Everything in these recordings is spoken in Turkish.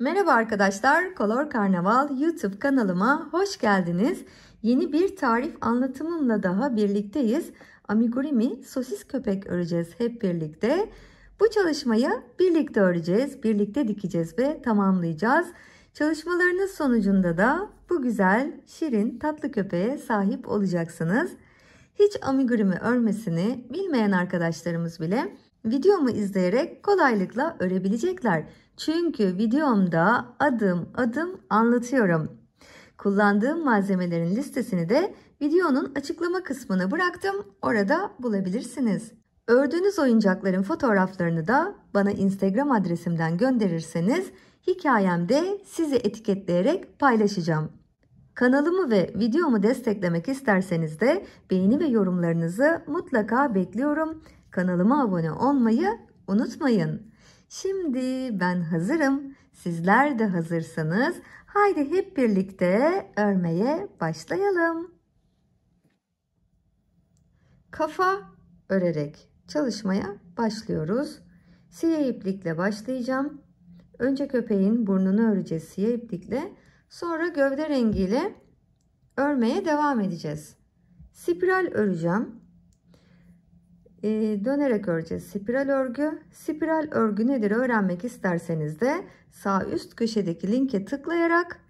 Merhaba arkadaşlar, Color Karnaval YouTube kanalıma hoş geldiniz. Yeni bir tarif anlatımımla daha birlikteyiz. Amigurumi sosis köpek öreceğiz hep birlikte. Bu çalışmayı birlikte öreceğiz, birlikte dikeceğiz ve tamamlayacağız. Çalışmalarınız sonucunda da bu güzel, şirin, tatlı köpeğe sahip olacaksınız. Hiç amigurumi örmesini bilmeyen arkadaşlarımız bile videomu izleyerek kolaylıkla örebilecekler. Çünkü videomda adım adım anlatıyorum. Kullandığım malzemelerin listesini de videonun açıklama kısmına bıraktım. Orada bulabilirsiniz. Ördüğünüz oyuncakların fotoğraflarını da bana Instagram adresimden gönderirseniz hikayemde sizi etiketleyerek paylaşacağım. Kanalımı ve videomu desteklemek isterseniz de beğeni ve yorumlarınızı mutlaka bekliyorum. Kanalıma abone olmayı unutmayın. Şimdi ben hazırım. Sizler de hazırsanız haydi hep birlikte örmeye başlayalım. Kafa örerek çalışmaya başlıyoruz. Siyah iplikle başlayacağım. Önce köpeğin burnunu öreceğiz siyah iplikle. Sonra gövde rengiyle örmeye devam edeceğiz. Spiral öreceğim e, dönerek öreceğiz. Spiral örgü. Spiral örgü nedir öğrenmek isterseniz de sağ üst köşedeki linke tıklayarak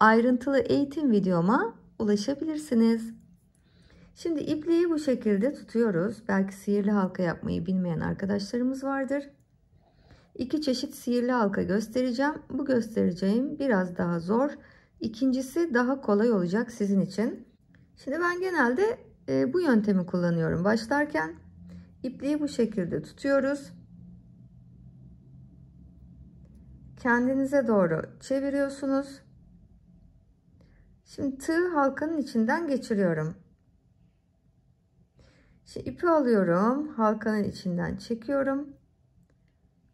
ayrıntılı eğitim videoma ulaşabilirsiniz. Şimdi ipliği bu şekilde tutuyoruz. Belki sihirli halka yapmayı bilmeyen arkadaşlarımız vardır. İki çeşit sihirli halka göstereceğim. Bu göstereceğim biraz daha zor. İkincisi daha kolay olacak sizin için. Şimdi ben genelde e, bu yöntemi kullanıyorum başlarken. İpliği bu şekilde tutuyoruz. Kendinize doğru çeviriyorsunuz. Şimdi tığ halkanın içinden geçiriyorum. Şimdi ipi alıyorum. Halkanın içinden çekiyorum.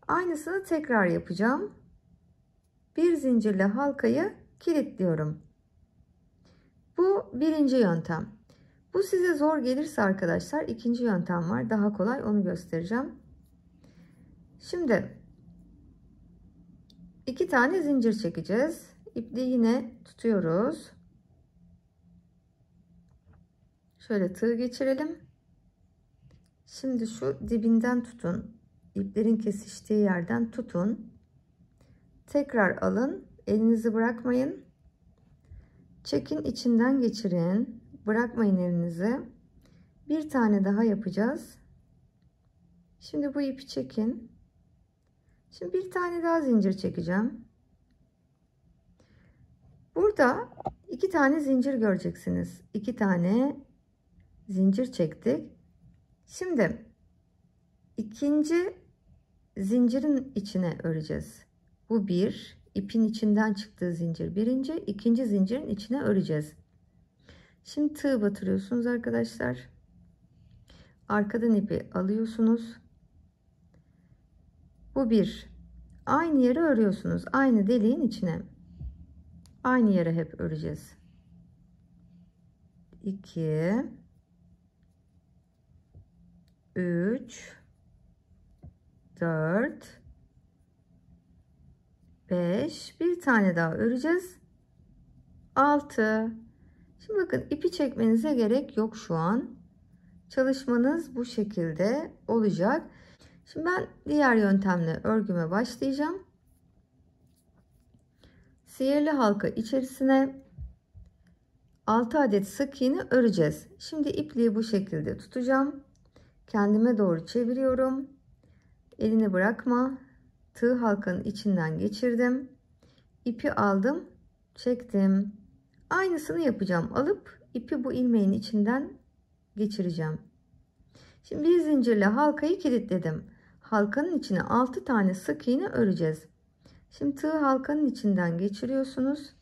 Aynısını tekrar yapacağım. Bir zincirle halkayı kilitliyorum. Bu birinci yöntem. Bu size zor gelirse arkadaşlar ikinci yöntem var. Daha kolay onu göstereceğim. Şimdi iki tane zincir çekeceğiz. İpliği yine tutuyoruz. Şöyle tığ geçirelim. Şimdi şu dibinden tutun. İplerin kesiştiği yerden tutun. Tekrar alın. Elinizi bırakmayın. Çekin içinden geçirin bırakmayın elinizi. Bir tane daha yapacağız. Şimdi bu ipi çekin. Şimdi bir tane daha zincir çekeceğim. Burada iki tane zincir göreceksiniz. İki tane zincir çektik. Şimdi ikinci zincirin içine öreceğiz. Bu bir ipin içinden çıktığı zincir birinci, ikinci zincirin içine öreceğiz. Şimdi tığ batırıyorsunuz arkadaşlar. Arkadan ipi alıyorsunuz. Bu bir. Aynı yere örüyorsunuz. Aynı deliğin içine. Aynı yere hep öreceğiz. 2 3 4 5 bir tane daha öreceğiz. 6 Şimdi bakın ipi çekmenize gerek yok şu an. Çalışmanız bu şekilde olacak. Şimdi ben diğer yöntemle örgüme başlayacağım. Sihirli halka içerisine 6 adet sık iğne öreceğiz. Şimdi ipliği bu şekilde tutacağım. Kendime doğru çeviriyorum. Elini bırakma. Tığ halkanın içinden geçirdim. İpi aldım, çektim. Aynısını yapacağım. Alıp ipi bu ilmeğin içinden geçireceğim. Şimdi bir zincirle halkayı kilitledim. Halkanın içine 6 tane sık iğne öreceğiz. Şimdi tığ halkanın içinden geçiriyorsunuz.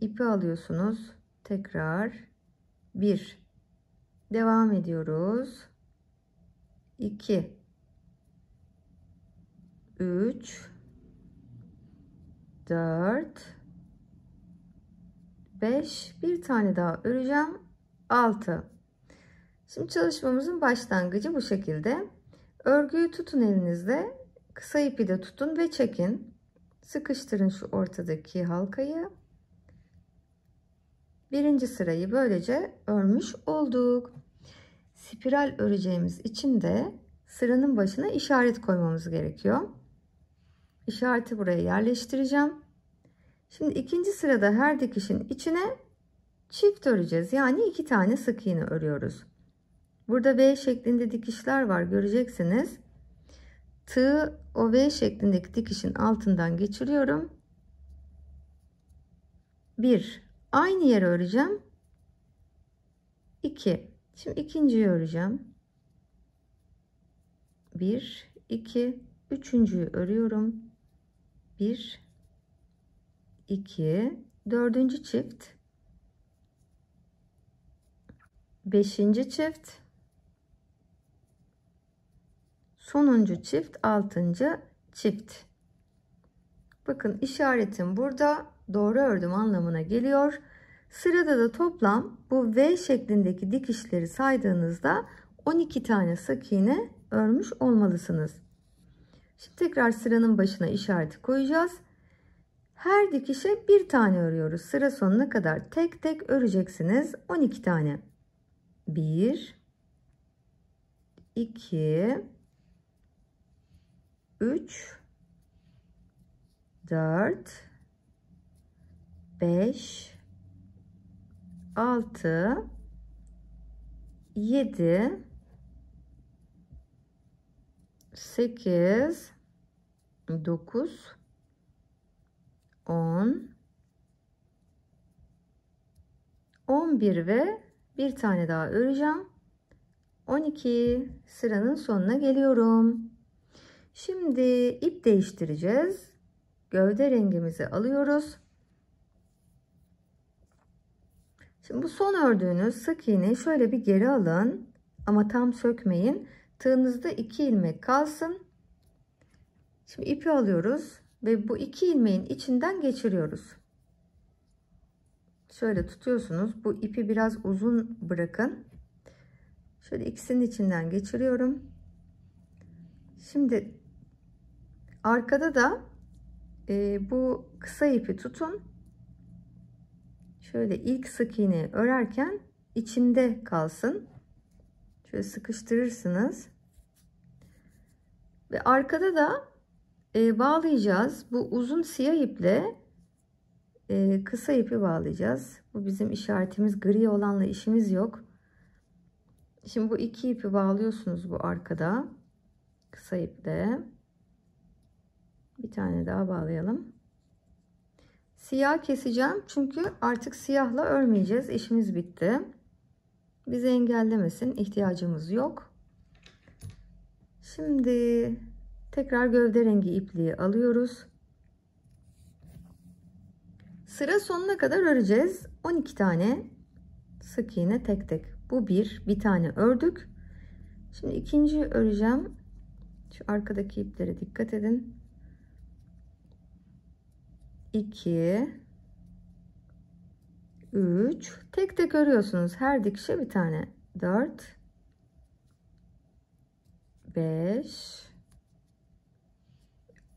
ipi alıyorsunuz. Tekrar 1 devam ediyoruz. 2 3 4 5 bir tane daha öreceğim 6 şimdi çalışmamızın başlangıcı bu şekilde örgüyü tutun elinizde kısa ipi de tutun ve çekin sıkıştırın şu ortadaki halkayı birinci sırayı böylece örmüş olduk spiral öreceğimiz için de sıranın başına işaret koymamız gerekiyor işareti buraya yerleştireceğim Şimdi ikinci sırada her dikişin içine çift öreceğiz. Yani iki tane sık iğne örüyoruz. Burada V şeklinde dikişler var göreceksiniz. Tığ o V şeklindeki dikişin altından geçiriyorum. Bir, Aynı yere öreceğim. 2 şimdi ikinciyi öreceğim 1 2 üçüncüyü örüyorum 1 2 dördüncü çift beşinci çift sonuncu çift altıncı çift bakın işaretim burada doğru ördüm anlamına geliyor sırada da toplam bu V şeklindeki dikişleri saydığınızda 12 tane sık iğne örmüş olmalısınız. Şimdi tekrar sıranın başına işareti koyacağız. Her dikişe bir tane örüyoruz. Sıra sonuna kadar tek tek öreceksiniz. 12 tane. 1 2 3 4 5 6 7 8 9 10 11 ve bir tane daha öreceğim. 12 sıranın sonuna geliyorum. Şimdi ip değiştireceğiz. Gövde rengimizi alıyoruz. Şimdi bu son ördüğünüz sık iğneyi şöyle bir geri alın ama tam sökmeyin. Tığınızda 2 ilmek kalsın. Şimdi ipi alıyoruz ve bu iki ilmeğin içinden geçiriyoruz. Şöyle tutuyorsunuz. Bu ipi biraz uzun bırakın. Şöyle ikisinin içinden geçiriyorum. Şimdi arkada da e, bu kısa ipi tutun. Şöyle ilk sık iğne örerken içinde kalsın. Şöyle sıkıştırırsınız. Ve arkada da ee, bağlayacağız. Bu uzun siyah iple e, kısa ipi bağlayacağız. Bu bizim işaretimiz gri olanla işimiz yok. Şimdi bu iki ipi bağlıyorsunuz bu arkada. Kısa iple. Bir tane daha bağlayalım. Siyah keseceğim çünkü artık siyahla örmeyeceğiz. İşimiz bitti. Bizi engellemesin. ihtiyacımız yok. Şimdi Tekrar gövde rengi ipliği alıyoruz. Sıra sonuna kadar öreceğiz. 12 tane sık iğne tek tek. Bu bir, bir tane ördük. Şimdi ikinci öreceğim. Şu arkadaki iplere dikkat edin. 2 3 tek tek örüyorsunuz. Her dikişe bir tane. 4 5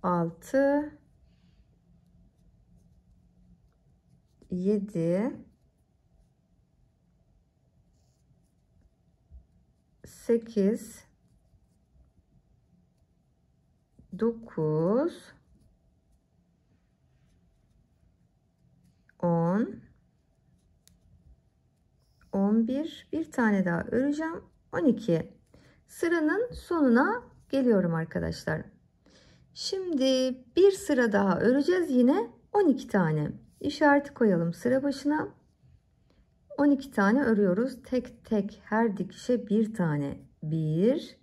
6 7 8 9 10 11 bir tane daha öreceğim 12 sıranın sonuna geliyorum arkadaşlar Şimdi bir sıra daha öreceğiz yine 12 tane. işareti koyalım sıra başına. 12 tane örüyoruz. Tek tek her dikişe bir tane. 1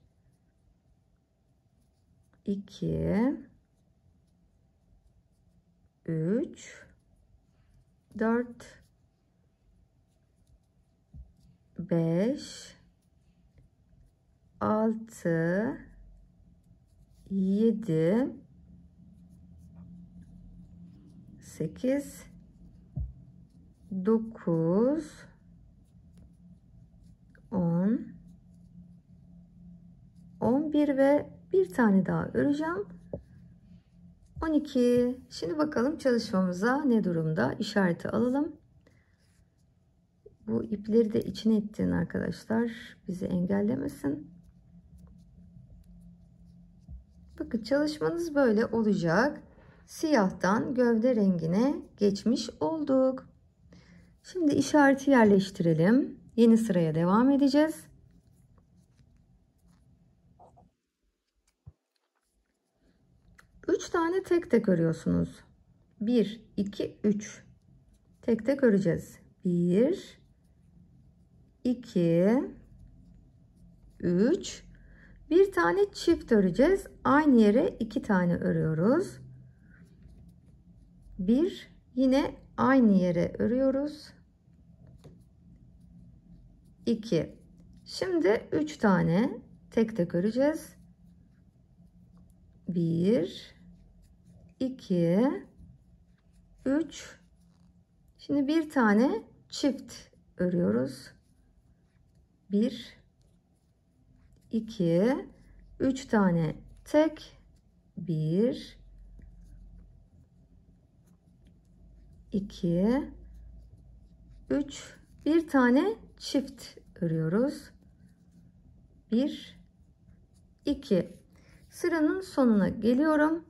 2 3 4 5 6 7 8 9 10 11 ve bir tane daha öreceğim 12 şimdi bakalım çalışmamıza ne durumda işareti alalım bu ipleri de içine ettiğin arkadaşlar bizi engellemesin Bakın çalışmanız böyle olacak. Siyahtan gövde rengine geçmiş olduk. Şimdi işareti yerleştirelim. Yeni sıraya devam edeceğiz. Üç tane tek tek örüyorsunuz. Bir, iki, üç. Tek tek öreceğiz. Bir, iki, üç. Bir tane çift öreceğiz. Aynı yere iki tane örüyoruz. Bir yine aynı yere örüyoruz. 2 Şimdi 3 tane tek tek öreceğiz. 1 2 3 Şimdi bir tane çift örüyoruz. 1 2 3 tane tek 1 2 3 bir tane çift örüyoruz. 1 2 Sıranın sonuna geliyorum.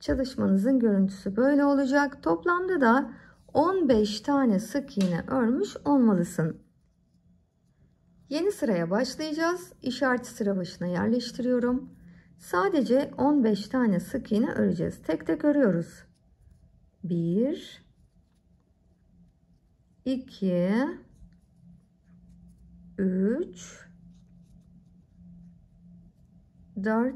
Çalışmanızın görüntüsü böyle olacak. Toplamda da 15 tane sık iğne örmüş olmalısın. Yeni sıraya başlayacağız. İşareti sıra başına yerleştiriyorum. Sadece 15 tane sık iğne öreceğiz. Tek tek örüyoruz. 1 2 3 4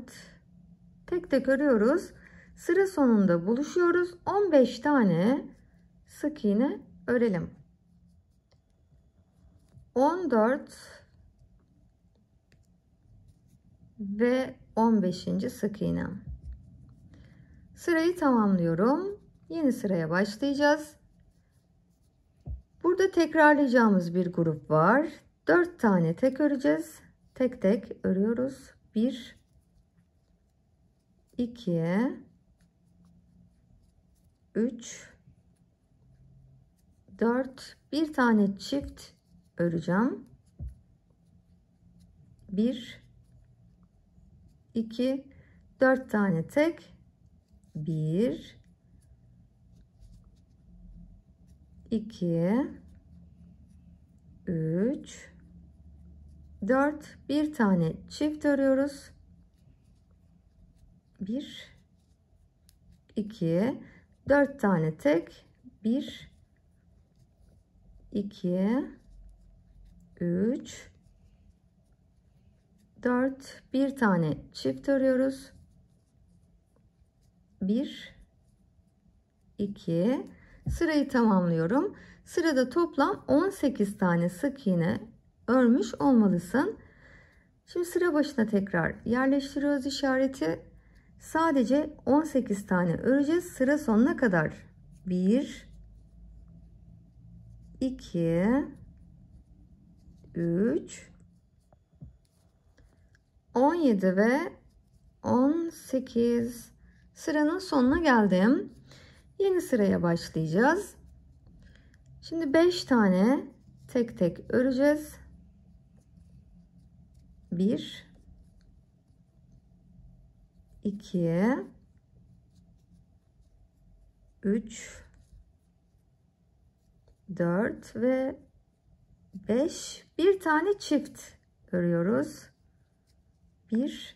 tek tek örüyoruz. Sıra sonunda buluşuyoruz. 15 tane sık iğne örelim. 14 ve 15. sık iğnem. Sırayı tamamlıyorum. Yeni sıraya başlayacağız. Burada tekrarlayacağımız bir grup var. 4 tane tek öreceğiz. Tek tek örüyoruz. 1 2 3 4 bir tane çift öreceğim. 1 2 4 tane tek 1 2 3 4 bir tane çift örüyoruz 1 2 4 tane tek 1 2 3 4 bir tane çift örüyoruz 1 2 sırayı tamamlıyorum sırada toplam 18 tane sık iğne örmüş olmalısın şimdi sıra başına tekrar yerleştiriyoruz işareti sadece 18 tane öreceğiz sıra sonuna kadar 1 2 3 17 ve 18 sıranın sonuna geldim. Yeni sıraya başlayacağız. Şimdi 5 tane tek tek öreceğiz. 1 2 3 4 ve 5 bir tane çift örüyoruz. 1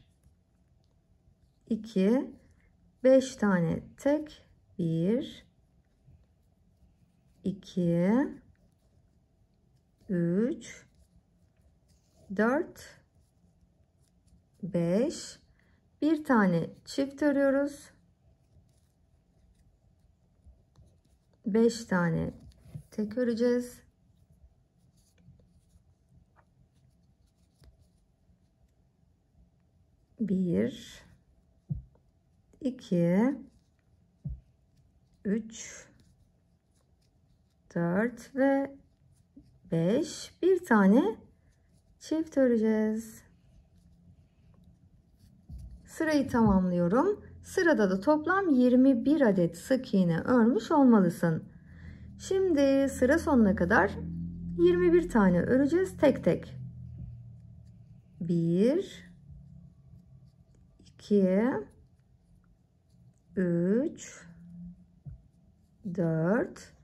2 5 tane tek 1 2 3 4 5 bir tane çift örüyoruz 5 tane tek öreceğiz 1 2 3 4 ve 5 bir tane çift öreceğiz. Sırayı tamamlıyorum. Sırada da toplam 21 adet sık iğne örmüş olmalısın. Şimdi sıra sonuna kadar 21 tane öreceğiz tek tek. 1 2 3 4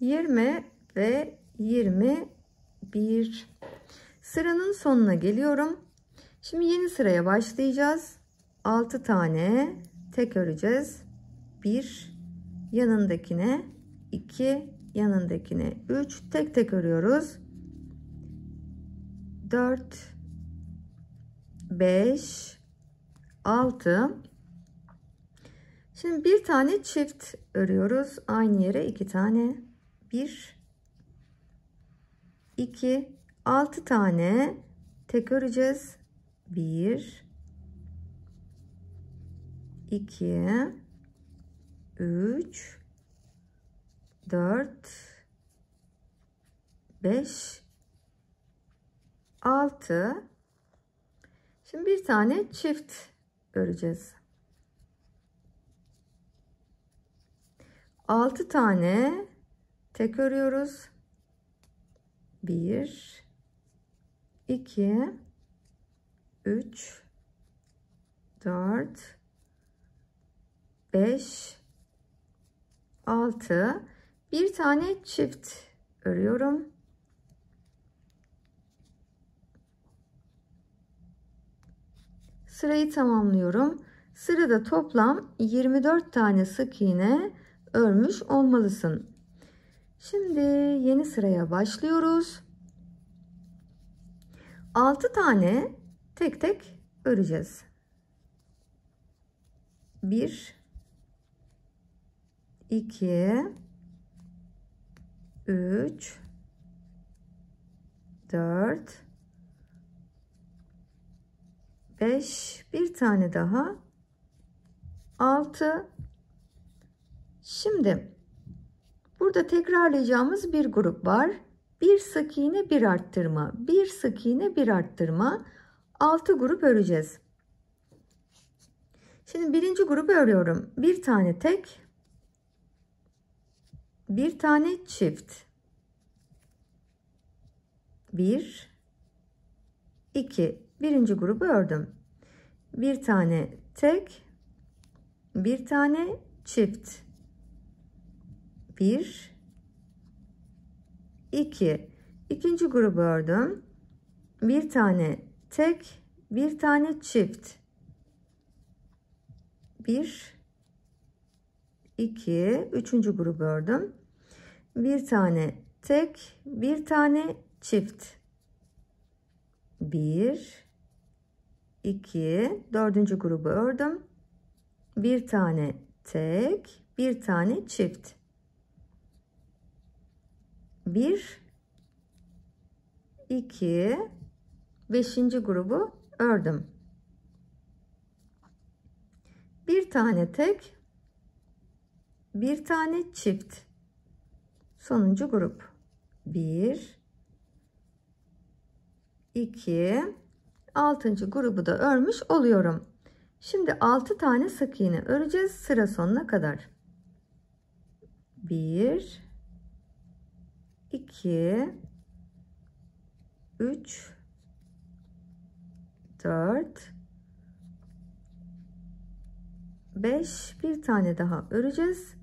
20 ve 21 sıranın sonuna geliyorum şimdi yeni sıraya başlayacağız 6 tane tek öreceğiz 1 yanındakine 2 yanındakine 3 tek tek örüyoruz 4 5, 6. Şimdi bir tane çift örüyoruz. Aynı yere iki tane. 1, 2, 6 tane tek öreceğiz. 1, 2, 3, 4, 5, 6 Şimdi bir tane çift öreceğiz. 6 tane tek örüyoruz. 1 2 3 4 5 6 bir tane çift örüyorum. Sırayı tamamlıyorum. Sırada toplam 24 tane sık iğne örmüş olmalısın. Şimdi yeni sıraya başlıyoruz. 6 tane tek tek öreceğiz. 1 2 3 4 5 bir tane daha 6 şimdi burada tekrarlayacağımız bir grup var bir sık iğne bir arttırma bir sık iğne bir arttırma 6 grup öreceğiz şimdi birinci grubu örüyorum bir tane tek bir tane çift bir iki birinci grubu ördüm. Bir tane tek, bir tane çift. Bir, iki. İkinci grubu ördüm. Bir tane tek, bir tane çift. Bir, iki. Üçüncü grubu ördüm. Bir tane tek, bir tane çift. Bir, 2 dördüncü grubu ördüm bir tane tek bir tane çift bir, iki, beşinci grubu ördüm bir tane tek bir tane çift sonuncu grup bir, iki. 6. grubu da örmüş oluyorum. Şimdi 6 tane sık iğne öreceğiz sıra sonuna kadar. 1 2 3 4 5 bir tane daha öreceğiz.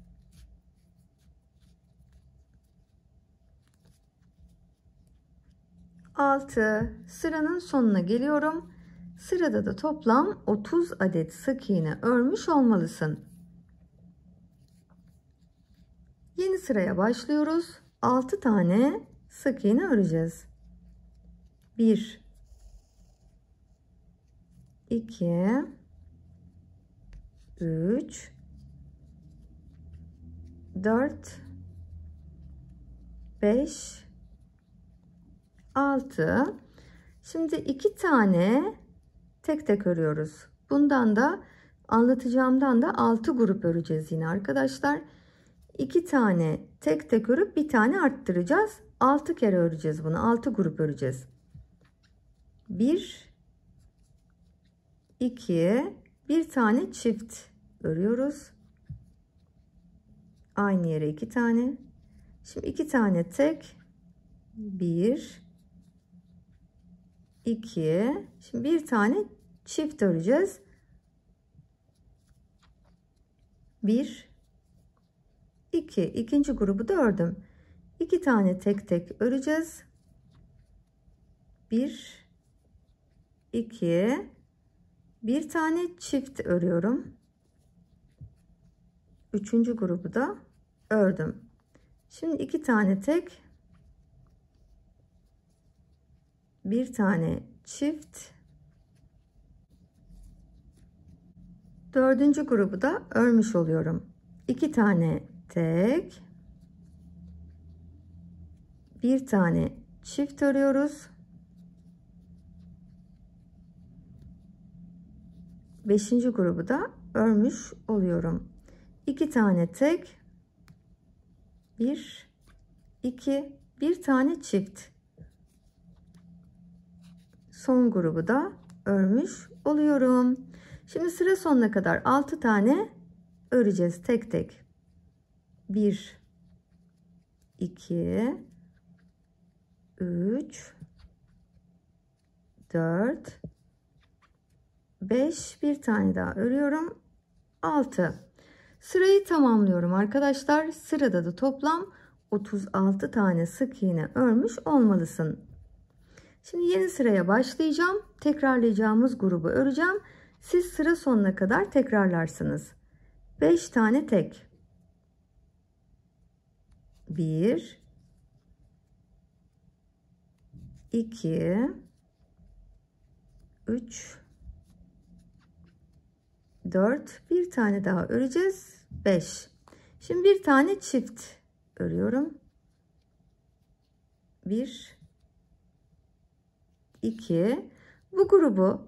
6 sıranın sonuna geliyorum. Sırada da toplam 30 adet sık iğne örmüş olmalısın. Yeni sıraya başlıyoruz. 6 tane sık iğne öreceğiz. 1 2 3 4 5 6. Şimdi iki tane tek tek örüyoruz. Bundan da anlatacağımdan da 6 grup öreceğiz yine arkadaşlar. 2 tane tek tek örüp bir tane arttıracağız. 6 kere öreceğiz bunu. 6 grup öreceğiz. 1 2 bir tane çift örüyoruz. Aynı yere iki tane. Şimdi iki tane tek 1 2 şimdi bir tane çift öreceğiz 1 2 ikinci grubu da ördüm 2 tane tek tek öreceğiz 1 2 bir tane çift örüyorum üçüncü grubu da ördüm şimdi iki tane tek bir tane çift dördüncü grubu da örmüş oluyorum iki tane tek bir tane çift örüyoruz beşinci grubu da örmüş oluyorum iki tane tek bir iki bir tane çift son grubu da örmüş oluyorum. Şimdi sıra sonuna kadar 6 tane öreceğiz tek tek. 1 2 3 4 5 bir tane daha örüyorum. 6 Sırayı tamamlıyorum arkadaşlar. Sırada da toplam 36 tane sık iğne örmüş olmalısın. Şimdi yeni sıraya başlayacağım. Tekrarlayacağımız grubu öreceğim. Siz sıra sonuna kadar tekrarlarsınız. 5 tane tek. 1 2 3 4 bir tane daha öreceğiz. 5. Şimdi bir tane çift örüyorum. 1 2. Bu grubu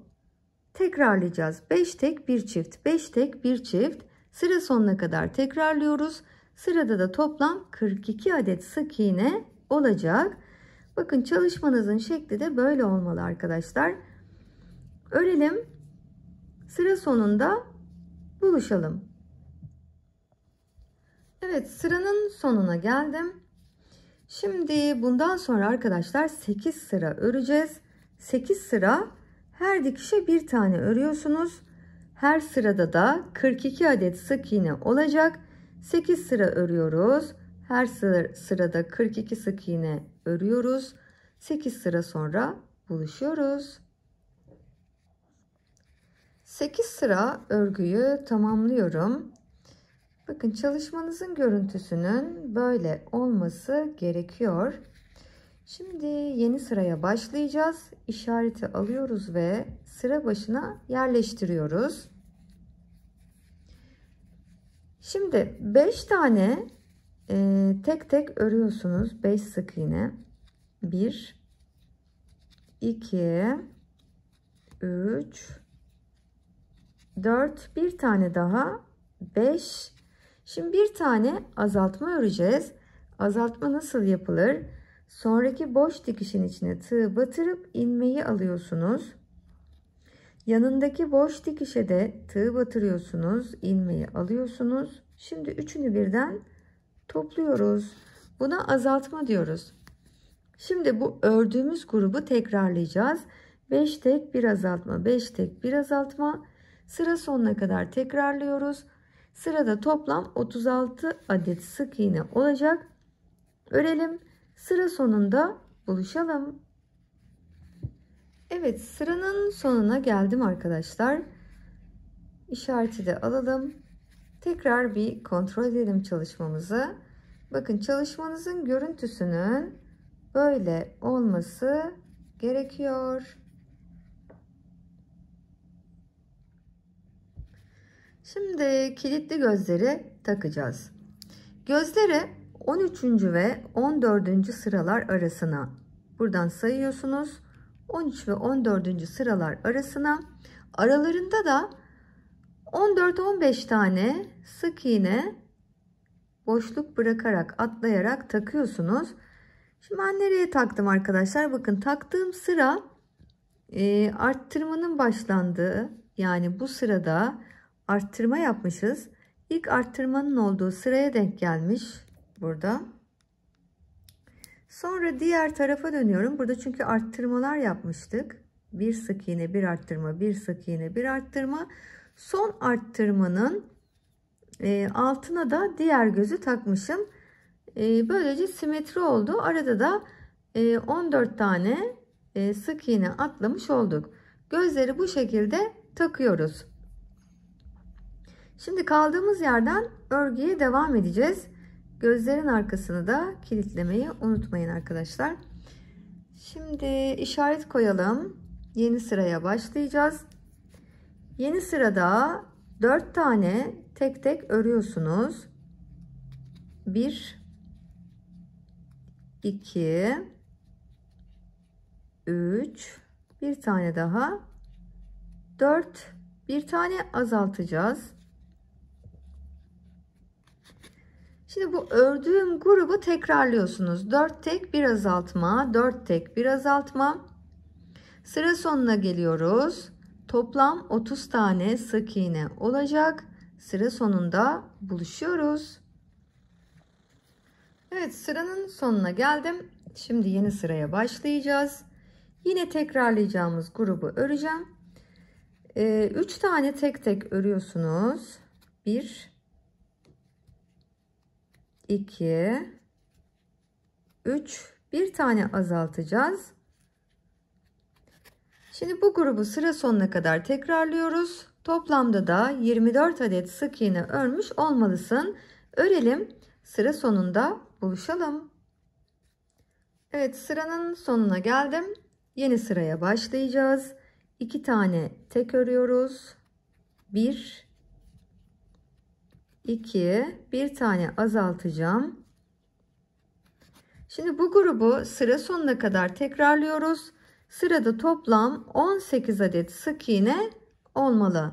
tekrarlayacağız. 5 tek 1 çift, 5 tek 1 çift sıra sonuna kadar tekrarlıyoruz. Sırada da toplam 42 adet sık iğne olacak. Bakın çalışmanızın şekli de böyle olmalı arkadaşlar. Örelim. Sıra sonunda buluşalım. Evet sıranın sonuna geldim. Şimdi bundan sonra arkadaşlar 8 sıra öreceğiz. 8 sıra her dikişe bir tane örüyorsunuz. Her sırada da 42 adet sık iğne olacak. 8 sıra örüyoruz. Her sırada 42 sık iğne örüyoruz. 8 sıra sonra buluşuyoruz. 8 sıra örgüyü tamamlıyorum. Bakın çalışmanızın görüntüsünün böyle olması gerekiyor. Şimdi yeni sıraya başlayacağız. İşareti alıyoruz ve sıra başına yerleştiriyoruz. Şimdi 5 tane e, tek tek örüyorsunuz. 5 sık iğne. 1 2 3 4 bir tane daha 5 Şimdi bir tane azaltma öreceğiz. Azaltma nasıl yapılır? Sonraki boş dikişin içine tığı batırıp ilmeği alıyorsunuz. Yanındaki boş dikişe de tığı batırıyorsunuz, ilmeği alıyorsunuz. Şimdi üçünü birden topluyoruz. Buna azaltma diyoruz. Şimdi bu ördüğümüz grubu tekrarlayacağız. 5 tek bir azaltma, 5 tek bir azaltma. Sıra sonuna kadar tekrarlıyoruz. Sırada toplam 36 adet sık iğne olacak. Örelim. Sıra sonunda buluşalım. Evet sıranın sonuna geldim arkadaşlar. İşareti de alalım. Tekrar bir kontrol edelim çalışmamızı. Bakın çalışmanızın görüntüsünün böyle olması gerekiyor. Şimdi kilitli gözleri takacağız. Gözleri. 13. ve 14. sıralar arasına buradan sayıyorsunuz. 13 ve 14. sıralar arasına aralarında da 14-15 tane sık iğne boşluk bırakarak atlayarak takıyorsunuz. Şimdi ben nereye taktım arkadaşlar? Bakın taktığım sıra e, arttırmanın başlandığı yani bu sırada arttırma yapmışız. İlk arttırmanın olduğu sıraya denk gelmiş burada. Sonra diğer tarafa dönüyorum. Burada çünkü arttırmalar yapmıştık. Bir sık iğne, bir arttırma, bir sık iğne, bir arttırma. Son arttırmanın e, altına da diğer gözü takmışım. E, böylece simetri oldu. Arada da 14 e, tane sık iğne atlamış olduk. Gözleri bu şekilde takıyoruz. Şimdi kaldığımız yerden örgüye devam edeceğiz. Gözlerin arkasını da kilitlemeyi unutmayın arkadaşlar. Şimdi işaret koyalım. Yeni sıraya başlayacağız. Yeni sırada 4 tane tek tek örüyorsunuz. 1 2 3 bir tane daha 4 bir tane azaltacağız Şimdi bu ördüğüm grubu tekrarlıyorsunuz. 4 tek bir azaltma, 4 tek bir azaltma. Sıra sonuna geliyoruz. Toplam 30 tane sık iğne olacak. Sıra sonunda buluşuyoruz. Evet sıranın sonuna geldim. Şimdi yeni sıraya başlayacağız. Yine tekrarlayacağımız grubu öreceğim. 3 ee, tane tek tek örüyorsunuz. 1 2 3 bir tane azaltacağız. Şimdi bu grubu sıra sonuna kadar tekrarlıyoruz. Toplamda da 24 adet sık iğne örmüş olmalısın. Örelim. Sıra sonunda buluşalım. Evet sıranın sonuna geldim. Yeni sıraya başlayacağız. 2 tane tek örüyoruz. 1 2 bir tane azaltacağım. Şimdi bu grubu sıra sonuna kadar tekrarlıyoruz. Sırada toplam 18 adet sık iğne olmalı.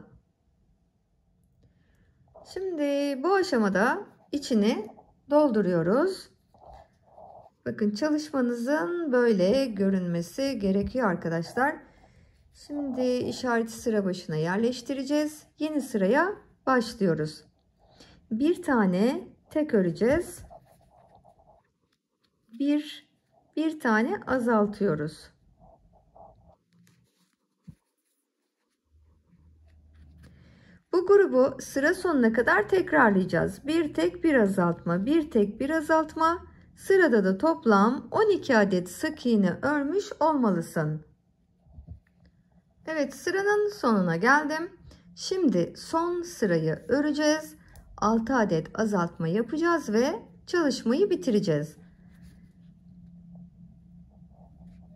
Şimdi bu aşamada içini dolduruyoruz. Bakın çalışmanızın böyle görünmesi gerekiyor arkadaşlar. Şimdi işareti sıra başına yerleştireceğiz. Yeni sıraya başlıyoruz bir tane tek öreceğiz. Bir, bir tane azaltıyoruz. Bu grubu sıra sonuna kadar tekrarlayacağız. Bir tek bir azaltma, bir tek bir azaltma. Sırada da toplam 12 adet sık iğne örmüş olmalısın. Evet sıranın sonuna geldim. Şimdi son sırayı öreceğiz. 6 adet azaltma yapacağız ve çalışmayı bitireceğiz.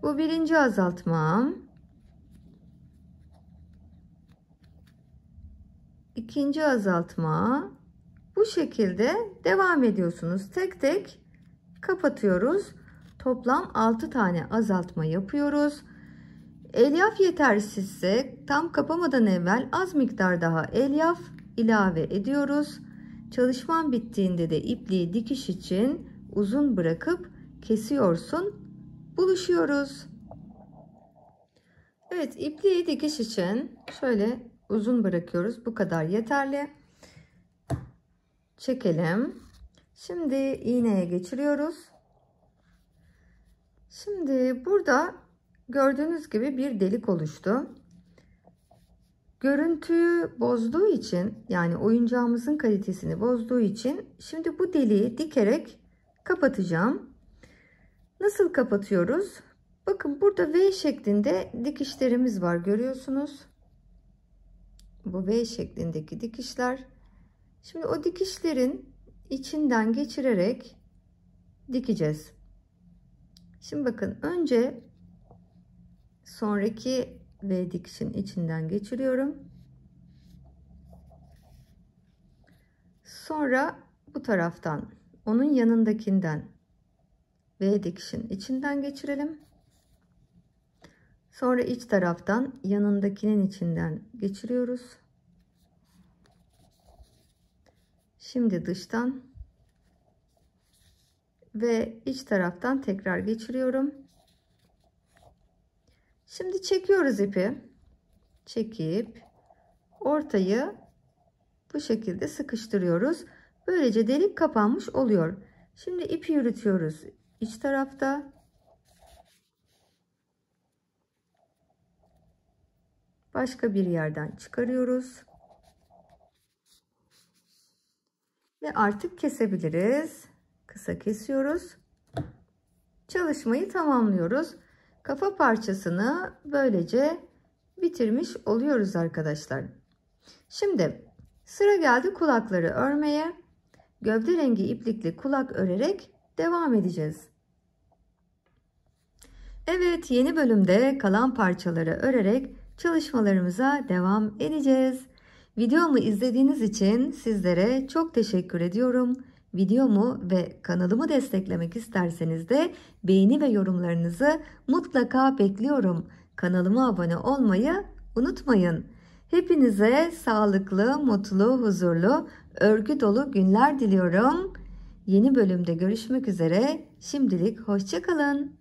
Bu birinci azaltmam. İkinci azaltma. Bu şekilde devam ediyorsunuz. Tek tek kapatıyoruz. Toplam 6 tane azaltma yapıyoruz. Elyaf yetersizse tam kapamadan evvel az miktar daha elyaf ilave ediyoruz. Çalışman bittiğinde de ipliği dikiş için uzun bırakıp kesiyorsun. Buluşuyoruz. Evet ipliği dikiş için şöyle uzun bırakıyoruz. Bu kadar yeterli. Çekelim. Şimdi iğneye geçiriyoruz. Şimdi burada gördüğünüz gibi bir delik oluştu. Görüntüyü bozduğu için yani oyuncağımızın kalitesini bozduğu için şimdi bu deliği dikerek kapatacağım. Nasıl kapatıyoruz? Bakın burada V şeklinde dikişlerimiz var görüyorsunuz. Bu V şeklindeki dikişler. Şimdi o dikişlerin içinden geçirerek dikeceğiz. Şimdi bakın önce sonraki V dikişin içinden geçiriyorum. Sonra bu taraftan onun yanındakinden V dikişin içinden geçirelim. Sonra iç taraftan yanındakinin içinden geçiriyoruz. Şimdi dıştan ve iç taraftan tekrar geçiriyorum. Şimdi çekiyoruz ipi. Çekip ortayı bu şekilde sıkıştırıyoruz. Böylece delik kapanmış oluyor. Şimdi ipi yürütüyoruz iç tarafta. Başka bir yerden çıkarıyoruz. Ve artık kesebiliriz. Kısa kesiyoruz. Çalışmayı tamamlıyoruz kafa parçasını böylece bitirmiş oluyoruz arkadaşlar. Şimdi sıra geldi kulakları örmeye. Gövde rengi iplikli kulak örerek devam edeceğiz. Evet yeni bölümde kalan parçaları örerek çalışmalarımıza devam edeceğiz. Videomu izlediğiniz için sizlere çok teşekkür ediyorum. Videomu ve kanalımı desteklemek isterseniz de beğeni ve yorumlarınızı mutlaka bekliyorum. Kanalıma abone olmayı unutmayın. Hepinize sağlıklı, mutlu, huzurlu, örgü dolu günler diliyorum. Yeni bölümde görüşmek üzere. Şimdilik hoşçakalın.